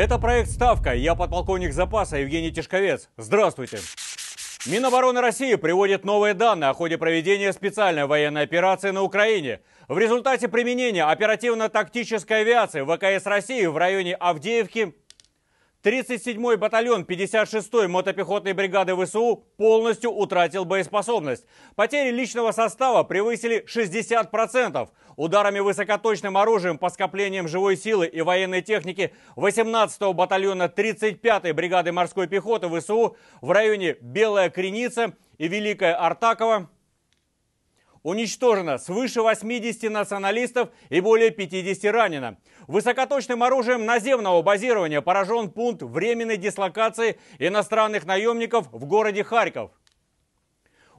Это проект «Ставка». Я подполковник запаса Евгений Тишковец. Здравствуйте. Минобороны России приводит новые данные о ходе проведения специальной военной операции на Украине. В результате применения оперативно-тактической авиации ВКС России в районе Авдеевки 37-й батальон 56-й мотопехотной бригады ВСУ полностью утратил боеспособность. Потери личного состава превысили 60%. Ударами высокоточным оружием по скоплениям живой силы и военной техники 18-го батальона 35-й бригады морской пехоты ВСУ в районе Белая Креница и Великая Артакова Уничтожено свыше 80 националистов и более 50 ранено. Высокоточным оружием наземного базирования поражен пункт временной дислокации иностранных наемников в городе Харьков.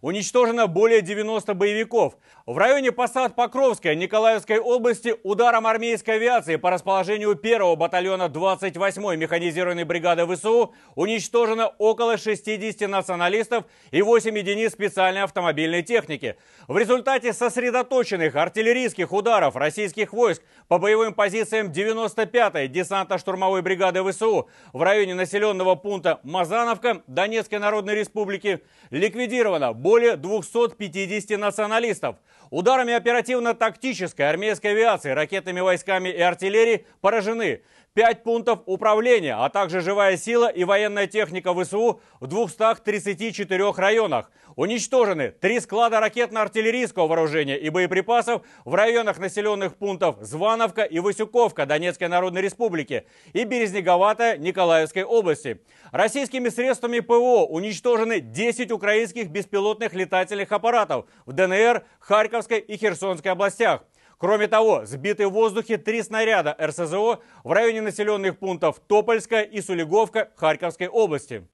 Уничтожено более 90 боевиков. В районе Посад-Покровской Николаевской области ударом армейской авиации по расположению 1 батальона 28-й механизированной бригады ВСУ уничтожено около 60 националистов и 8 единиц специальной автомобильной техники. В результате сосредоточенных артиллерийских ударов российских войск по боевым позициям 95-й десантно-штурмовой бригады ВСУ в районе населенного пункта Мазановка Донецкой Народной Республики ликвидировано более 250 националистов – Ударами оперативно-тактической армейской авиации, ракетными войсками и артиллерии поражены пять пунктов управления, а также живая сила и военная техника ВСУ в 234 районах. Уничтожены три склада ракетно-артиллерийского вооружения и боеприпасов в районах населенных пунктов Звановка и Васюковка Донецкой Народной Республики и Березниговатая Николаевской области. Российскими средствами ПВО уничтожены 10 украинских беспилотных летательных аппаратов в ДНР, Харьков, Красноярской и Херсонской областях. Кроме того, сбиты в воздухе три снаряда РСЗО в районе населенных пунктов Топольская и Сулиговка Харьковской области.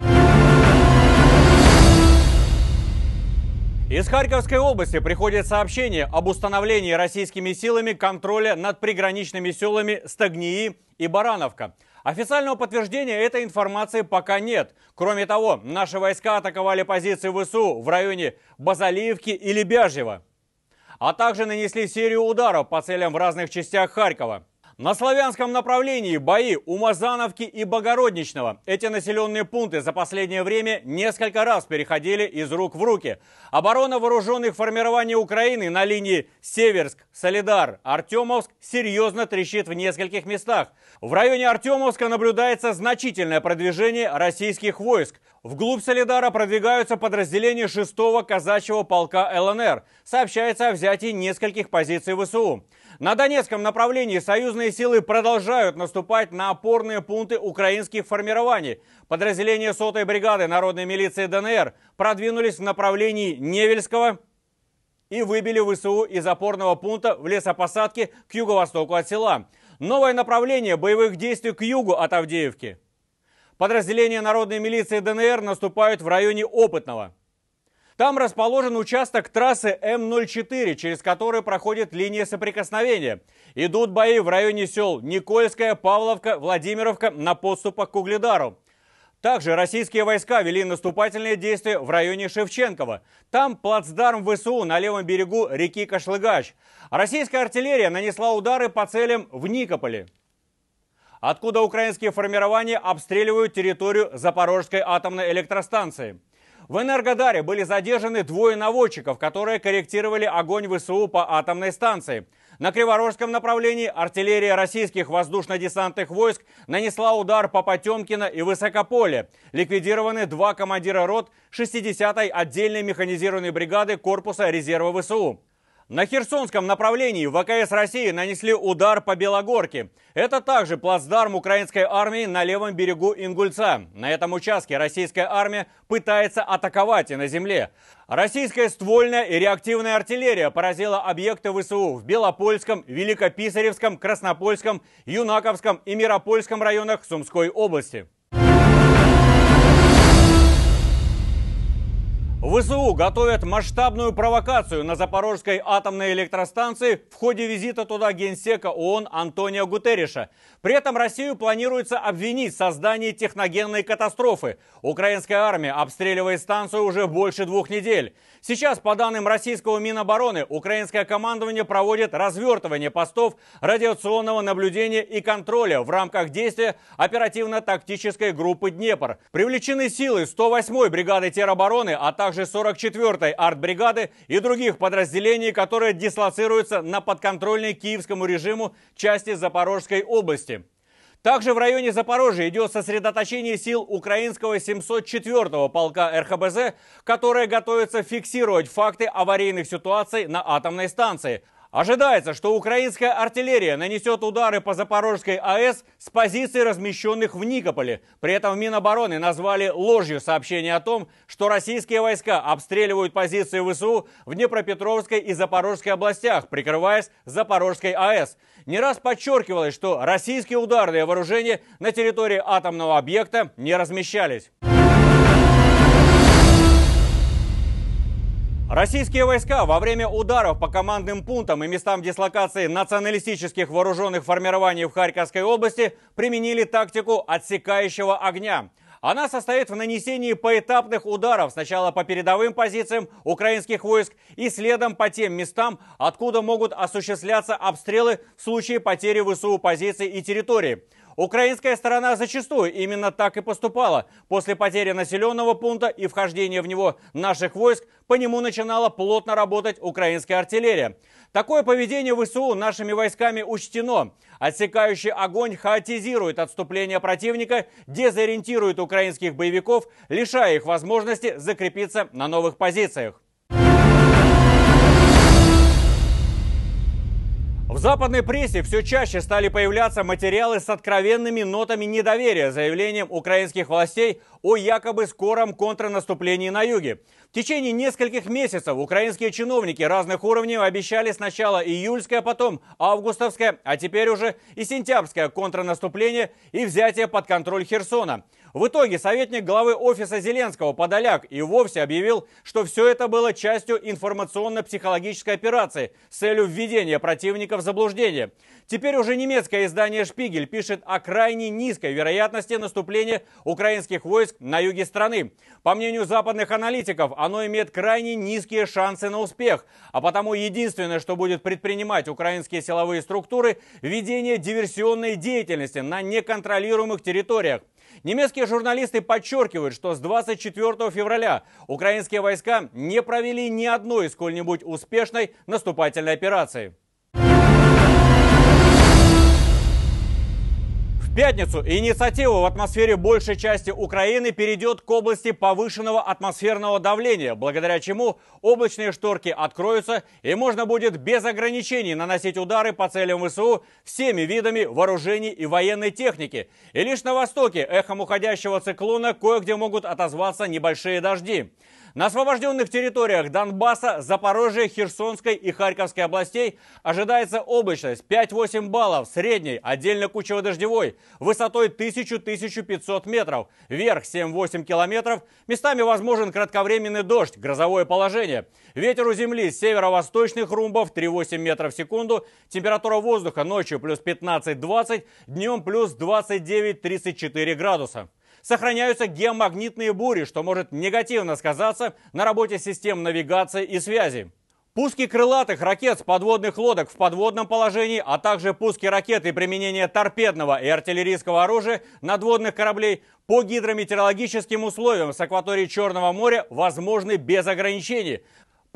Из Харьковской области приходит сообщение об установлении российскими силами контроля над приграничными селами Стагнии и Барановка. Официального подтверждения этой информации пока нет. Кроме того, наши войска атаковали позиции ВСУ в районе Базалиевки и Лебяжьева а также нанесли серию ударов по целям в разных частях Харькова. На славянском направлении бои у Мазановки и Богородничного. Эти населенные пункты за последнее время несколько раз переходили из рук в руки. Оборона вооруженных формирований Украины на линии Северск-Солидар, Артемовск серьезно трещит в нескольких местах. В районе Артемовска наблюдается значительное продвижение российских войск. Вглубь Солидара продвигаются подразделения 6-го казачьего полка ЛНР. Сообщается о взятии нескольких позиций ВСУ. На Донецком направлении союзные силы продолжают наступать на опорные пункты украинских формирований. Подразделения сотой бригады народной милиции ДНР продвинулись в направлении Невельского и выбили ВСУ из опорного пункта в лесопосадке к юго-востоку от села. Новое направление боевых действий к югу от Авдеевки. Подразделения народной милиции ДНР наступают в районе Опытного. Там расположен участок трассы М04, через который проходит линия соприкосновения. Идут бои в районе сел Никольская, Павловка, Владимировка на подступах к Угледару. Также российские войска вели наступательные действия в районе Шевченкова. Там плацдарм ВСУ на левом берегу реки Кашлыгач. Российская артиллерия нанесла удары по целям в Никополе откуда украинские формирования обстреливают территорию Запорожской атомной электростанции. В Энергодаре были задержаны двое наводчиков, которые корректировали огонь ВСУ по атомной станции. На Криворожском направлении артиллерия российских воздушно-десантных войск нанесла удар по Потемкино и Высокополе. Ликвидированы два командира рот 60-й отдельной механизированной бригады корпуса резерва ВСУ. На Херсонском направлении ВКС России нанесли удар по Белогорке. Это также плацдарм украинской армии на левом берегу Ингульца. На этом участке российская армия пытается атаковать и на земле. Российская ствольная и реактивная артиллерия поразила объекты ВСУ в Белопольском, Великописаревском, Краснопольском, Юнаковском и Миропольском районах Сумской области. ВСУ готовят масштабную провокацию на Запорожской атомной электростанции в ходе визита туда генсека ООН Антонио Гутерриша. При этом Россию планируется обвинить в создании техногенной катастрофы. Украинская армия обстреливает станцию уже больше двух недель. Сейчас, по данным российского Минобороны, украинское командование проводит развертывание постов радиационного наблюдения и контроля в рамках действия оперативно-тактической группы «Днепр». Привлечены силы 108-й бригады теробороны, а также 44-й артбригады и других подразделений, которые дислоцируются на подконтрольной киевскому режиму части Запорожской области. Также в районе Запорожья идет сосредоточение сил украинского 704-го полка РХБЗ, которые готовятся фиксировать факты аварийных ситуаций на атомной станции – Ожидается, что украинская артиллерия нанесет удары по Запорожской АЭС с позиций, размещенных в Никополе. При этом Минобороны назвали ложью сообщение о том, что российские войска обстреливают позиции ВСУ в Днепропетровской и Запорожской областях, прикрываясь Запорожской АЭС. Не раз подчеркивалось, что российские ударные вооружения на территории атомного объекта не размещались. Российские войска во время ударов по командным пунктам и местам дислокации националистических вооруженных формирований в Харьковской области применили тактику отсекающего огня. Она состоит в нанесении поэтапных ударов сначала по передовым позициям украинских войск и следом по тем местам, откуда могут осуществляться обстрелы в случае потери ВСУ позиций и территории. Украинская сторона зачастую именно так и поступала. После потери населенного пункта и вхождения в него наших войск по нему начинала плотно работать украинская артиллерия. Такое поведение ВСУ нашими войсками учтено. Отсекающий огонь хаотизирует отступление противника, дезориентирует украинских боевиков, лишая их возможности закрепиться на новых позициях. В западной прессе все чаще стали появляться материалы с откровенными нотами недоверия заявлениям украинских властей о якобы скором контрнаступлении на юге. В течение нескольких месяцев украинские чиновники разных уровней обещали сначала июльское, потом августовское, а теперь уже и сентябрьское контрнаступление и взятие под контроль Херсона. В итоге советник главы офиса Зеленского Подоляк и вовсе объявил, что все это было частью информационно-психологической операции с целью введения противника в заблуждение. Теперь уже немецкое издание «Шпигель» пишет о крайне низкой вероятности наступления украинских войск на юге страны. По мнению западных аналитиков, оно имеет крайне низкие шансы на успех, а потому единственное, что будет предпринимать украинские силовые структуры – ведение диверсионной деятельности на неконтролируемых территориях. Немецкие журналисты подчеркивают, что с 24 февраля украинские войска не провели ни одной сколь-нибудь успешной наступательной операции. пятницу инициатива в атмосфере большей части Украины перейдет к области повышенного атмосферного давления, благодаря чему облачные шторки откроются и можно будет без ограничений наносить удары по целям ВСУ всеми видами вооружений и военной техники. И лишь на востоке эхом уходящего циклона кое-где могут отозваться небольшие дожди. На освобожденных территориях Донбасса, Запорожья, Херсонской и Харьковской областей ожидается облачность 5-8 баллов, средней, отдельно кучево-дождевой, высотой 1000-1500 метров, верх 7-8 километров, местами возможен кратковременный дождь, грозовое положение. Ветер у земли с северо-восточных румбов 3-8 метров в секунду, температура воздуха ночью плюс 15-20, днем плюс 29-34 градуса сохраняются геомагнитные бури, что может негативно сказаться на работе систем навигации и связи. Пуски крылатых ракет с подводных лодок в подводном положении, а также пуски ракет и применение торпедного и артиллерийского оружия надводных кораблей по гидрометеорологическим условиям с акватории Черного моря возможны без ограничений.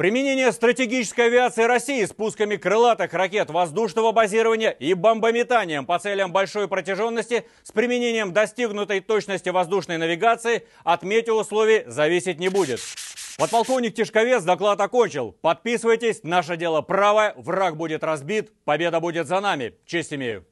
Применение стратегической авиации России с пусками крылатых ракет воздушного базирования и бомбометанием по целям большой протяженности с применением достигнутой точности воздушной навигации от метеоусловий зависеть не будет. Подполковник Тишковец доклад окончил. Подписывайтесь, наше дело правое, враг будет разбит, победа будет за нами. Честь имею.